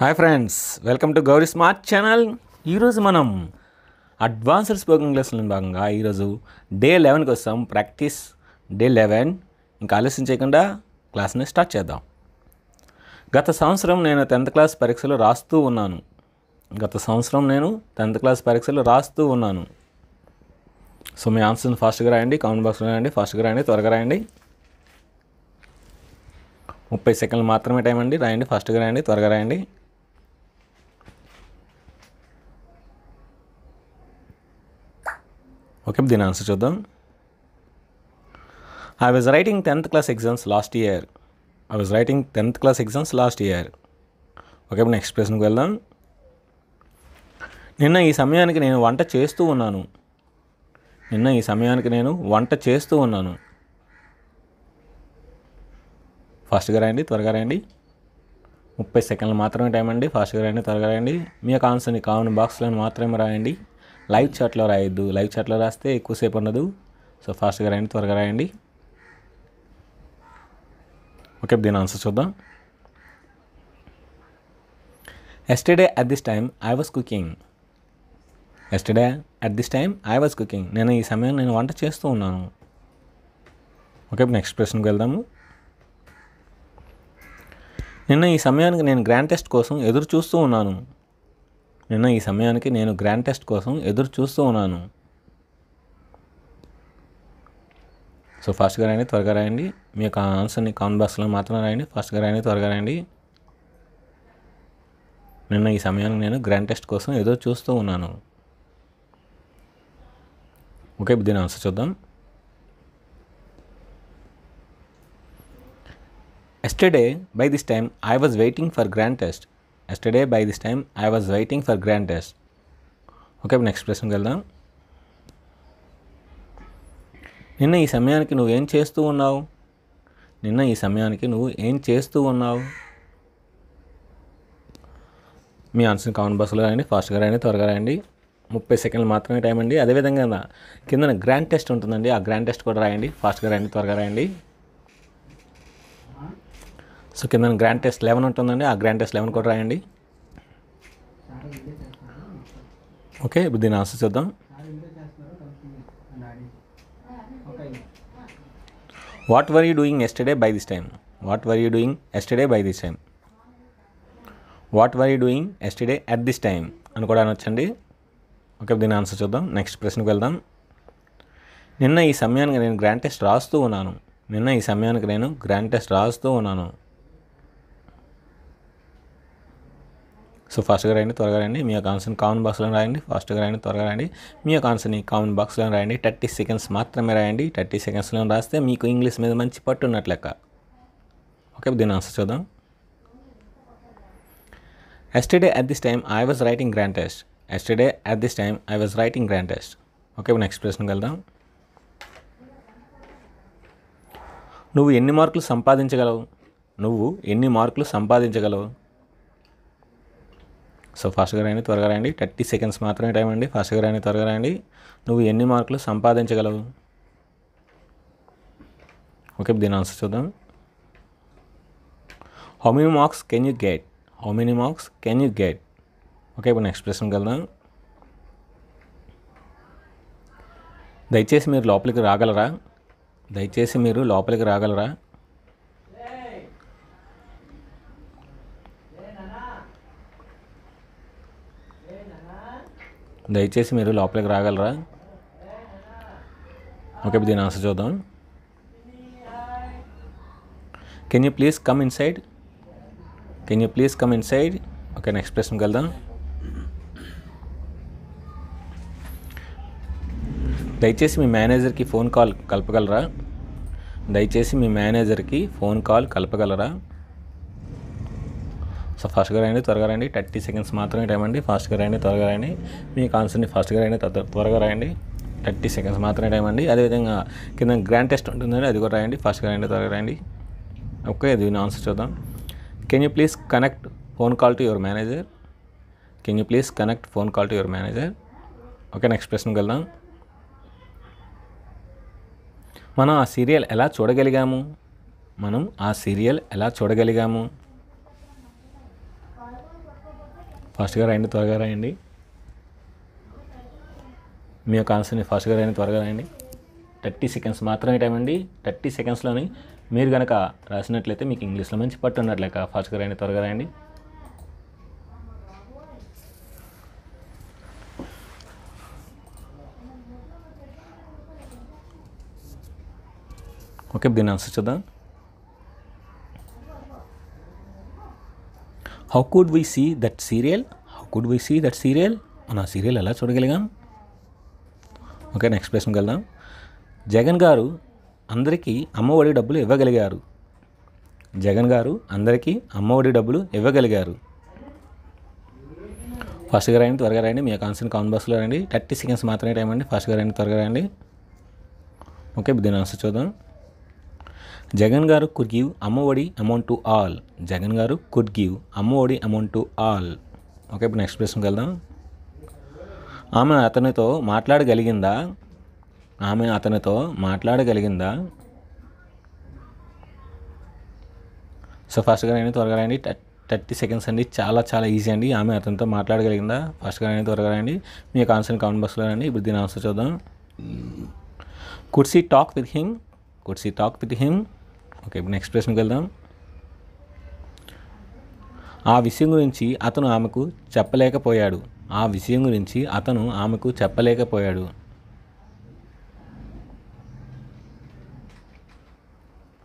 Hi friends welcome to Gauri smart channel ఈరోజు మనం advanced spoking క్లాసులో భాగంగా ఈరోజు డే లెవెన్కి వస్తాం ప్రాక్టీస్ డే లెవెన్ ఇంకా ఆలస్యం చేయకుండా క్లాస్ని స్టార్ట్ చేద్దాం గత సంవత్సరం నేను టెన్త్ క్లాస్ పరీక్షలు రాస్తూ ఉన్నాను గత సంవత్సరం నేను టెన్త్ క్లాస్ పరీక్షలు రాస్తూ ఉన్నాను సో మీ ఆన్సర్ని ఫాస్ట్గా రాయండి కామెంట్ బాక్స్లో రాయండి ఫాస్ట్గా రాయండి త్వరగా రాయండి ముప్పై సెకండ్లు మాత్రమే టైం అండి రాయండి ఫాస్ట్గా రాయండి త్వరగా రాయండి ఓకే దీని ఆన్సర్ చూద్దాం I was writing tenth class exams last year I was writing tenth class exams last year okay next ప్రశ్నకు వెళ్దాం నిన్న ఈ సమయానికి నేను వంట చేస్తూ ఉన్నాను నిన్న ఈ సమయానికి నేను వంట చేస్తూ ఉన్నాను ఫాస్ట్గా రాయండి త్వరగా రాయండి ముప్పై సెకండ్లు మాత్రమే టైం అండి ఫాస్ట్గా రాయండి త్వరగా రాయండి మీ యొక్క ఆన్సర్ని కావున బాక్స్లను మాత్రమే రాయండి లైవ్ చాట్లో రాయొద్దు లైవ్ చాట్లో రాస్తే ఎక్కువసేపు ఉండదు సో ఫాస్ట్గా రాయండి త్వరగా రాయండి ఓకే దీని ఆన్సర్ చూద్దాం yesterday at this time I was cooking yesterday at this time I was cooking నేను ఈ సమయం నేను వంట చేస్తూ ఉన్నాను ఓకే నెక్స్ట్ ప్రశ్నకు వెళ్దాము నిన్న ఈ సమయానికి నేను గ్రాండ్ టెస్ట్ కోసం ఎదురు చూస్తూ ఉన్నాను నిన్న ఈ సమయానికి నేను గ్రాండ్ టెస్ట్ కోసం ఎదురు చూస్తూ ఉన్నాను సో ఫాస్ట్గా రాయండి త్వరగా రాయండి మీ యొక్క ఆన్సర్ని కామెంట్ బాక్స్లో మాత్రం రాయండి ఫాస్ట్గా రాయండి త్వరగా రాయండి నిన్న ఈ సమయానికి నేను గ్రాండ్ టెస్ట్ కోసం ఎదురు చూస్తూ ఉన్నాను ఓకే దీని ఆన్సర్ చూద్దాం yesterday by this time I was waiting for grand test yesterday by this time I was waiting for grand test okay next ప్రశ్నకి వెళ్దాం నిన్న ఈ సమయానికి నువ్వేం చేస్తూ ఉన్నావు నిన్న ఈ సమయానికి నువ్వు ఏం చేస్తూ ఉన్నావు మీ ఆన్సర్ కామన్ బస్సులో రాయండి ఫాస్ట్గా రాయండి త్వరగా రాయండి ముప్పై సెకండ్లు మాత్రమే టైం అండి అదేవిధంగా కింద గ్రాండ్ టెస్ట్ ఉంటుందండి ఆ గ్రాండ్ టెస్ట్ కూడా రాయండి ఫాస్ట్గా రాయండి త్వరగా రాయండి సో కింద గ్రాండ్ టెస్ట్ లెవెన్ ఉంటుందండి ఆ గ్రాండ్ టెస్ట్ లెవెన్ కూడా రాయండి ఓకే ఇప్పుడు దీన్ని ఆన్సర్ చూద్దాం what were you doing yesterday by this time what were you doing yesterday by this time what were you doing yesterday at this time అని కూడా అనొచ్చండి ఓకే దీని ఆన్సర్ చూద్దాం నెక్స్ట్ ప్రశ్నకు వెళ్దాం నిన్న ఈ సమయానికి నేను గ్రాండ్ టెస్ట్ రాస్తూ ఉన్నాను నిన్న ఈ సమయానికి నేను గ్రాండ్ టెస్ట్ రాస్తూ ఉన్నాను సో ఫస్ట్గా రాయండి త్వరగా రండి మీ యొక్క ఆన్సర్ని కామన్ బాక్స్లో రాయండి ఫాస్ట్గా రాయండి త్వరగా రాయండి మీ యొక్క ఆన్సర్ని కామన్ బాక్స్లో రాయండి థర్టీ సెకండ్స్ మాత్రమే రాయండి థర్టీ సెకండ్స్లో రాస్తే మీకు ఇంగ్లీష్ మీద మంచి పట్టు ఉన్నట్లెక్క ఓకే దీని ఆన్సర్ చూద్దాం yesterday at this time I was writing grand test yesterday at this time I was writing grand test okay ఇప్పుడు నెక్స్ట్ ప్రశ్నకి వెళ్దాం నువ్వు ఎన్ని మార్కులు సంపాదించగలవు నువ్వు ఎన్ని మార్కులు సంపాదించగలవు సో ఫాస్ట్గా రాయండి త్వరగా రాయండి థర్టీ సెకండ్స్ మాత్రమే టైం అండి ఫాస్ట్గా రాయండి త్వరగా రాయండి నువ్వు ఎన్ని మార్కులు సంపాదించగలవు ఓకే దీని ఆన్సర్ చూద్దాం how many marks can you get how many marks can you get okay ఇప్పుడు నెక్స్ట్ ప్రశ్నకి వెళ్దాం దయచేసి మీరు లోపలికి రాగలరా దయచేసి మీరు లోపలికి రాగలరా దయచేసి మీరు లోపలికి రాగలరా ఓకే ఇప్పుడు దీని ఆన్సర్ చూద్దాం can you please come inside can you please come inside okay next ప్రశ్నకి వెళ్దాం దయచేసి మీ మేనేజర్కి ఫోన్ కాల్ కలపగలరా దయచేసి మీ మేనేజర్కి ఫోన్ కాల్ కలపగలరా సో ఫాస్ట్గా రండి త్వరగా రండి థర్టీ సెకండ్స్ మాత్రమే టైం అండి ఫాస్ట్గా రండి త్వరగా రండి మీ ఆన్సర్ని ఫాస్ట్గా రండి త్వరగా రాయండి థర్టీ సెకండ్స్ మాత్రమే టైం అండి అదేవిధంగా కింద గ్రాండ్ టెస్ట్ ఉంటుందండి అది కూడా రాయండి ఫాస్ట్గా రండి త్వరగా రాయండి ఓకే అది ఆన్సర్ చూద్దాం can you please connect phone call to your manager can you please connect phone call to your manager okay next ప్రశ్నకు వెళ్దాం మనం ఆ సీరియల్ ఎలా చూడగలిగాము మనం ఆ సీరియల్ ఎలా చూడగలిగాము ఫాస్ట్గా రాయండి త్వరగా రాయండి మీ యొక్క ఆన్సర్ని ఫాస్ట్గా రాయండి త్వరగా రాయండి థర్టీ సెకండ్స్ మాత్రమే టైం అండి థర్టీ సెకండ్స్లోని మీరు కనుక రాసినట్లయితే మీకు ఇంగ్లీష్లో మంచి పట్టు ఉన్నట్లేక ఫాస్ట్గా రాయండి త్వరగా రాయండి ఓకే దీని ఆన్సర్ చూద్దాం how could we see that serial how could we see that serial మనం ఆ సీరియల్ ఎలా చూడగలిగాం ఓకే నెక్స్ట్ ప్రశ్నకి వెళ్దాం జగన్ గారు అందరికీ అమ్మఒడి డబ్బులు ఇవ్వగలిగారు జగన్ గారు అందరికీ అమ్మఒడి డబ్బులు ఇవ్వగలిగారు ఫస్ట్గా రాయండి త్వరగా రాయండి మీ యొక్క ఆన్సర్ కాన్ బాక్స్లో రండి థర్టీ సెకండ్స్ మాత్రమే టైం అండి ఫస్ట్గా రాయండి త్వరగా రాయండి ఓకే దీని ఆన్సర్ చూద్దాం జగన్ గారు could give Amma Vodi amount to all Jagan గారు could give Amma Vodi amount to all okay ఇప్పుడు నెక్స్ట్ ప్రశ్నకి వెళ్దాం ఆమె అతనితో మాట్లాడగలిగిందా ఆమె అతనితో మాట్లాడగలిగిందా సో ఫస్ట్గా నేను త్వరగా రండి థర్టీ సెకండ్స్ అండి చాలా చాలా ఈజీ అండి ఆమె అతనితో మాట్లాడగలిగిందా ఫస్ట్గా నేను త్వరగా రండి మీ యొక్క ఆన్సర్ కామెంట్ బాక్స్లో రండి ఇప్పుడు దీని ఆన్సర్ చూద్దాం could talk with him could she talk with him okay ఇప్పుడు నెక్స్ట్ ప్రశ్నకు వెళ్దాం ఆ విషయం గురించి అతను ఆమెకు చెప్పలేకపోయాడు ఆ విషయం గురించి అతను ఆమెకు చెప్పలేకపోయాడు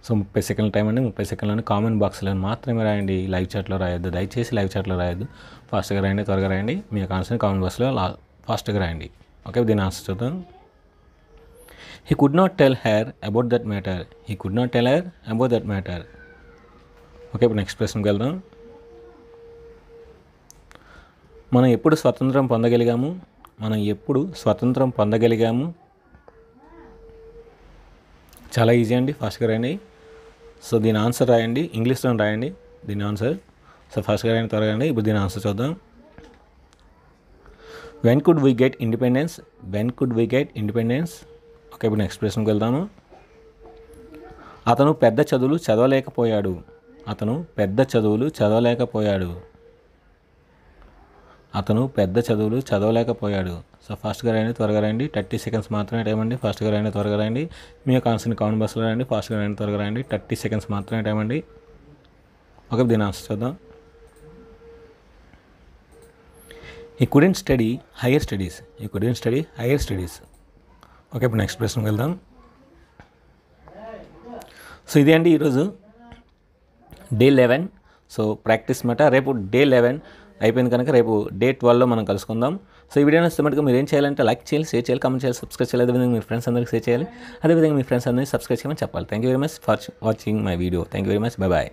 సో ముప్పై సెకండ్ల టైం అండి ముప్పై సెకండ్లోనే కామెంట్ బాక్స్లో మాత్రమే రాయండి లైవ్ చాట్లో రాయొద్దు దయచేసి లైవ్ చాట్లో రాయొద్దు ఫాస్ట్గా రాయండి త్వరగా రాయండి మీ యొక్క ఆన్సర్ని కామెంట్ బాక్స్లో లా ఫాస్ట్గా రాయండి ఓకే దీని ఆన్సర్ చూద్దాం He could not tell her about that matter. He could not tell her about that matter. Okay ఇప్పుడు నెక్స్ట్ ప్రశ్నకి వెళ్దాం మనం ఎప్పుడు స్వతంత్రం పొందగలిగాము మనం ఎప్పుడు స్వతంత్రం పొందగలిగాము చాలా ఈజీ అండి ఫాస్ట్గా రాయండి సో దీని ఆన్సర్ రాయండి ఇంగ్లీష్లో రాయండి దీని ఆన్సర్ సో ఫాస్ట్గా రాయండి త్వరగా అండి ఇప్పుడు దీని ఆన్సర్ చూద్దాం when could we get independence when could we get independence okay ఇప్పుడు నెక్స్ట్ ప్రశ్నకు వెళ్దాము అతను పెద్ద చదువులు చదవలేకపోయాడు అతను పెద్ద చదువులు చదవలేకపోయాడు అతను పెద్ద చదువులు చదవలేకపోయాడు సో ఫాస్ట్గా రండి త్వరగా రండి థర్టీ సెకండ్స్ మాత్రమే టైం అండి ఫాస్ట్గా రండి త్వరగా రండి మీ యొక్క ఆన్సర్ని కామెంట్ బాక్స్లో రండి ఫాస్ట్గా రండి త్వరగా రండి థర్టీ సెకండ్స్ మాత్రమే టైం అండి ఓకే దీని ఆన్సర్ చూద్దాం he couldn't study higher studies he couldn't study higher studies okay ఇప్పుడు నెక్స్ట్ ప్రశ్నకు వెళ్దాం సో ఇదే అండి ఈరోజు డే లెవెన్ సో ప్రాక్టీస్ మాట రేపు డే లెవెన్ అయిపోయింది కనుక రేపు డే ట్వెల్వ్లో మనం కలుసుకుందాం సో ఈ వీడియో నచ్చిన మటుకు మీరు ఏం చేయాలంటే లైక్ చేయాలి షేర్ చేయాలి కమెంట్ చేయాలి సబ్స్క్రైబ్ చేయాలి అదేవిధంగా మీ ఫ్రెండ్స్ అందరికీ షేర్ చేయాలి అదేవిధంగా మీ ఫ్రెండ్స్ అందరికీ సబ్స్క్రైబ్ చేయమని చెప్పాలి thank you very much for watching my video thank you very much bye bye